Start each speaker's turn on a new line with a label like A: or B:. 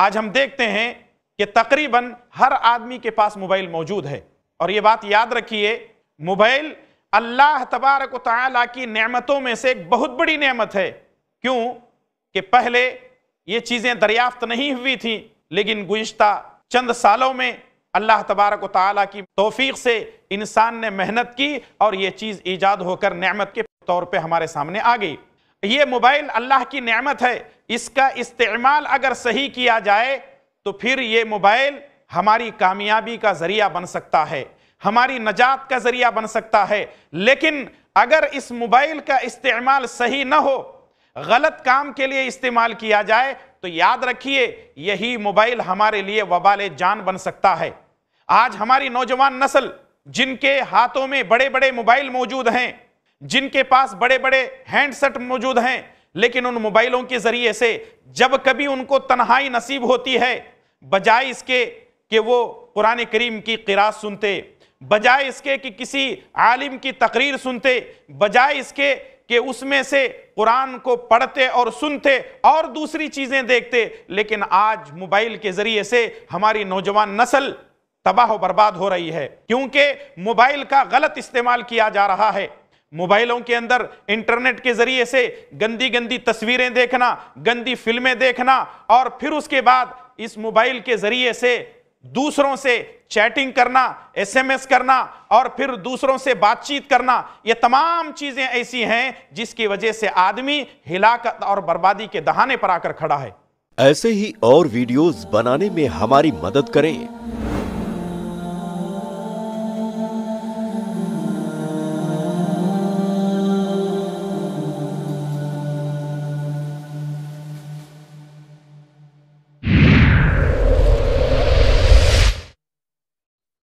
A: आज हम देखते हैं कि तकरीबन हर आदमी के पास मोबाइल मौजूद है और ये बात याद रखिए मोबाइल अल्लाह तबारक ताली की नेमतों में से एक बहुत बड़ी नेमत है क्यों कि पहले ये चीज़ें दरियाफ्त नहीं हुई थी लेकिन गुज्त चंद सालों में अल्लाह तबारक ताली की तोफ़ी से इंसान ने मेहनत की और ये चीज़ ईजाद होकर नेमत के तौर पर हमारे सामने आ गई ये मोबाइल अल्लाह की नेमत है इसका इस्तेमाल अगर सही किया जाए तो फिर ये मोबाइल हमारी कामयाबी का ज़रिया बन सकता है हमारी नजात का ज़रिया बन सकता है लेकिन अगर इस मोबाइल का इस्तेमाल सही ना हो गलत काम के लिए इस्तेमाल किया जाए तो याद रखिए यही मोबाइल हमारे लिए वबाल जान बन सकता है आज हमारी नौजवान नस्ल जिनके हाथों में बड़े बड़े मोबाइल मौजूद हैं जिनके पास बड़े बड़े हैंडसेट मौजूद हैं लेकिन उन मोबाइलों के ज़रिए से जब कभी उनको तन्हाई नसीब होती है बजाय इसके कि वो कुरान करीम की किरात सुनते बजाय इसके कि किसी आलिम की तकरीर सुनते बजाय इसके कि उसमें से कुरान को पढ़ते और सुनते और दूसरी चीज़ें देखते लेकिन आज मोबाइल के ज़रिए से हमारी नौजवान नस्ल तबाह बर्बाद हो रही है क्योंकि मोबाइल का गलत इस्तेमाल किया जा रहा है मोबाइलों के अंदर इंटरनेट के जरिए से गंदी गंदी तस्वीरें देखना गंदी फिल्में देखना और फिर उसके बाद इस मोबाइल के जरिए से दूसरों से चैटिंग करना एसएमएस करना और फिर दूसरों से बातचीत करना ये तमाम चीजें ऐसी हैं जिसकी वजह से आदमी हिलाकत और बर्बादी के दहाने पर आकर खड़ा है
B: ऐसे ही और वीडियोस बनाने में हमारी मदद करें